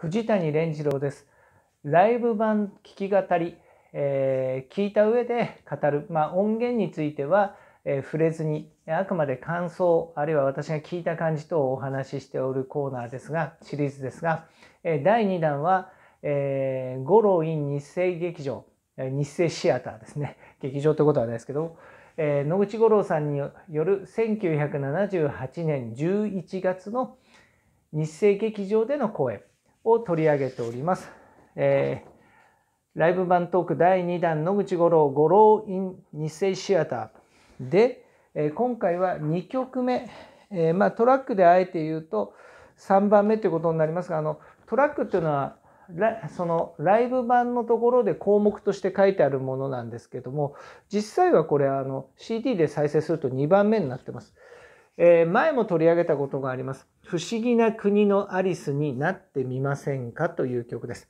藤谷蓮次郎です。ライブ版聞き語り、えー、聞いた上で語る、まあ、音源については、えー、触れずにあくまで感想あるいは私が聞いた感じとお話ししておるコーナーですがシリーズですが、えー、第2弾は、えー、ゴロイン日生劇場日生シアターですね劇場ってことはないですけど、え野口五郎さんによる1978年11月の日生劇場での公演を取り上げております。えー、ライブ版トーク第2弾野口五郎五郎イン日生シアターで、えー、今回は2曲目、えー、まあ、トラックであえて言うと3番目ということになりますがあのトラックっていうのはそのライブ版のところで項目として書いてあるものなんですけども実際はこれあの CD で再生すると2番目になってます。えー、前も取り上げたことがあります「不思議な国のアリスになってみませんか」という曲です。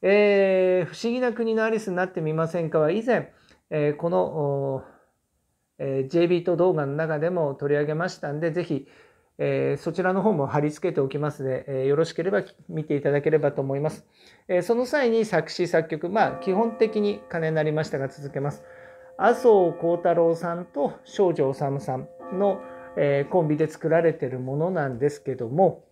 えー、不思議な国のアリスになってみませんかは以前、えー、この、えー、JB と動画の中でも取り上げましたんで、ぜひ、えー、そちらの方も貼り付けておきますので、えー、よろしければ見ていただければと思います。えー、その際に作詞作曲、まあ基本的に金になりましたが続けます。麻生幸太郎さんと少女治さんのえー、コンビで作られてるものなんですけども、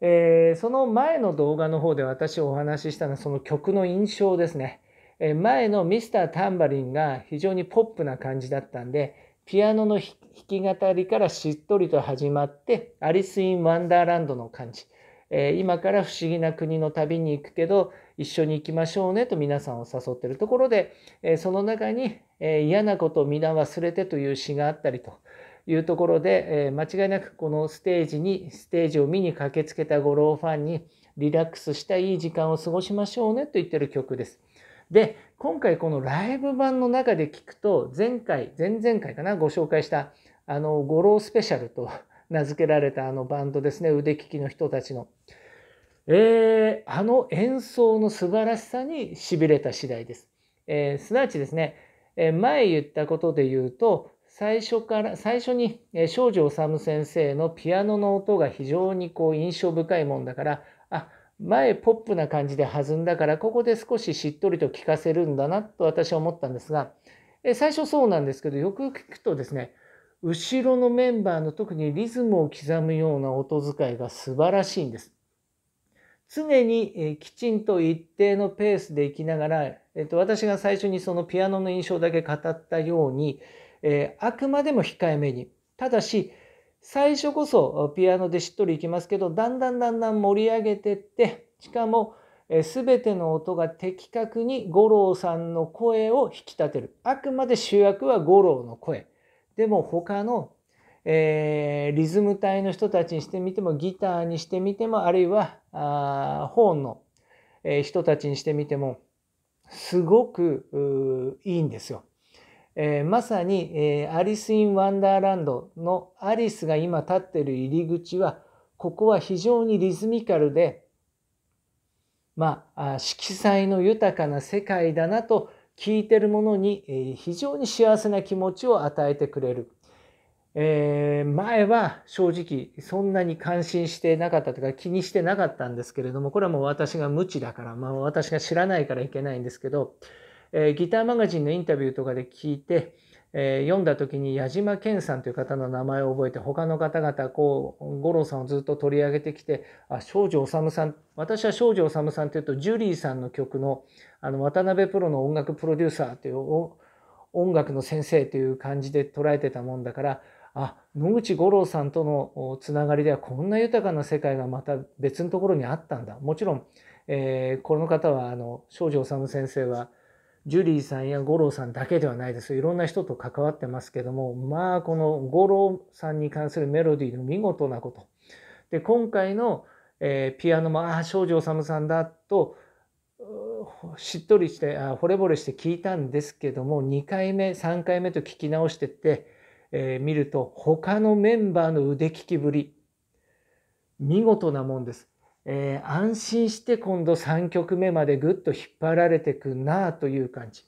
えー、その前の動画の方で私お話ししたのはその曲の印象ですね。えー、前のミスタータンバリンが非常にポップな感じだったんで、ピアノの弾き語りからしっとりと始まって、アリス・イン・ワンダーランドの感じ。え今から不思議な国の旅に行くけど、一緒に行きましょうねと皆さんを誘ってるところで、えその中に、え嫌なことを皆忘れてという詩があったりと、いうところで、えー、間違いなくこのステージに、ステージを見に駆けつけた五郎ファンに、リラックスしたいい時間を過ごしましょうねと言ってる曲です。で、今回このライブ版の中で聞くと、前回、前々回かな、ご紹介した、あの、五郎スペシャルと 名付けられたあのバンドですね、腕利きの人たちの。えー、あの演奏の素晴らしさにしびれた次第です。えー、すなわちですね、え前言ったことで言うと、最初から最初に少女修先生のピアノの音が非常にこう印象深いもんだからあ前ポップな感じで弾んだからここで少ししっとりと聴かせるんだなと私は思ったんですが最初そうなんですけどよく聞くとですね後ろのメンバーの特にリズムを刻むような音遣いが素晴らしいんです。常にきちんと一定のペースでいきながら、えっと、私が最初にそのピアノの印象だけ語ったようにえー、あくまでも控えめに。ただし、最初こそピアノでしっとりいきますけど、だんだんだんだん盛り上げてって、しかも、すべての音が的確に五郎さんの声を引き立てる。あくまで主役は五郎の声。でも他の、えー、リズム隊の人たちにしてみても、ギターにしてみても、あるいは、あホーンの、え人たちにしてみても、すごくいいんですよ。えー、まさに、えー、アリス・イン・ワンダーランドのアリスが今立ってる入り口は、ここは非常にリズミカルで、まあ、色彩の豊かな世界だなと聞いてるものに、えー、非常に幸せな気持ちを与えてくれる。えー、前は正直そんなに感心してなかったというか気にしてなかったんですけれどもこれはもう私が無知だから、まあ、私が知らないからいけないんですけどえギターマガジンのインタビューとかで聞いて、えー、読んだ時に矢島健さんという方の名前を覚えて他の方々こう五郎さんをずっと取り上げてきてあ少女治さん私は少女治さんというとジュリーさんの曲のあの渡辺プロの音楽プロデューサーという音楽の先生という感じで捉えてたもんだからあ野口五郎さんとのつながりではこんな豊かな世界がまた別のところにあったんだもちろん、えー、この方はあの少女治先生はジュリーさんや五郎さんだけではないですいろんな人と関わってますけどもまあこの五郎さんに関するメロディーの見事なことで今回の、えー、ピアノもああ庄司治さんだとしっとりしてあ惚れ惚れして聞いたんですけども2回目3回目と聞き直してって、えー、見ると他のメンバーの腕利きぶり見事なもんですえー、安心して今度3曲目までぐっと引っ張られてくなという感じ。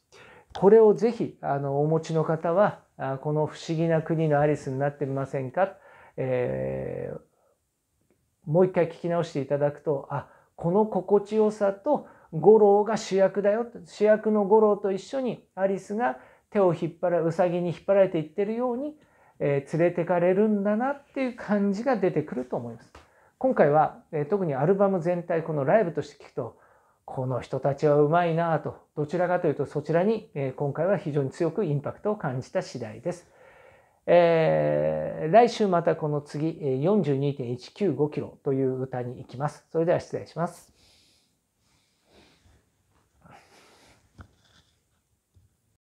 これをぜひ、あの、お持ちの方は、あこの不思議な国のアリスになってみませんか、えー、もう一回聞き直していただくと、あ、この心地よさと五郎が主役だよ。主役の五郎と一緒にアリスが手を引っ張ら、うさぎに引っ張られていってるように、えー、連れてかれるんだなっていう感じが出てくると思います。今回は、え特にアルバム全体このライブとして聴くとこの人たちはうまいなとどちらかというとそちらに、え今回は非常に強くインパクトを感じた次第です。えー、来週またこの次42.195キロという歌に行きます。それでは失礼します。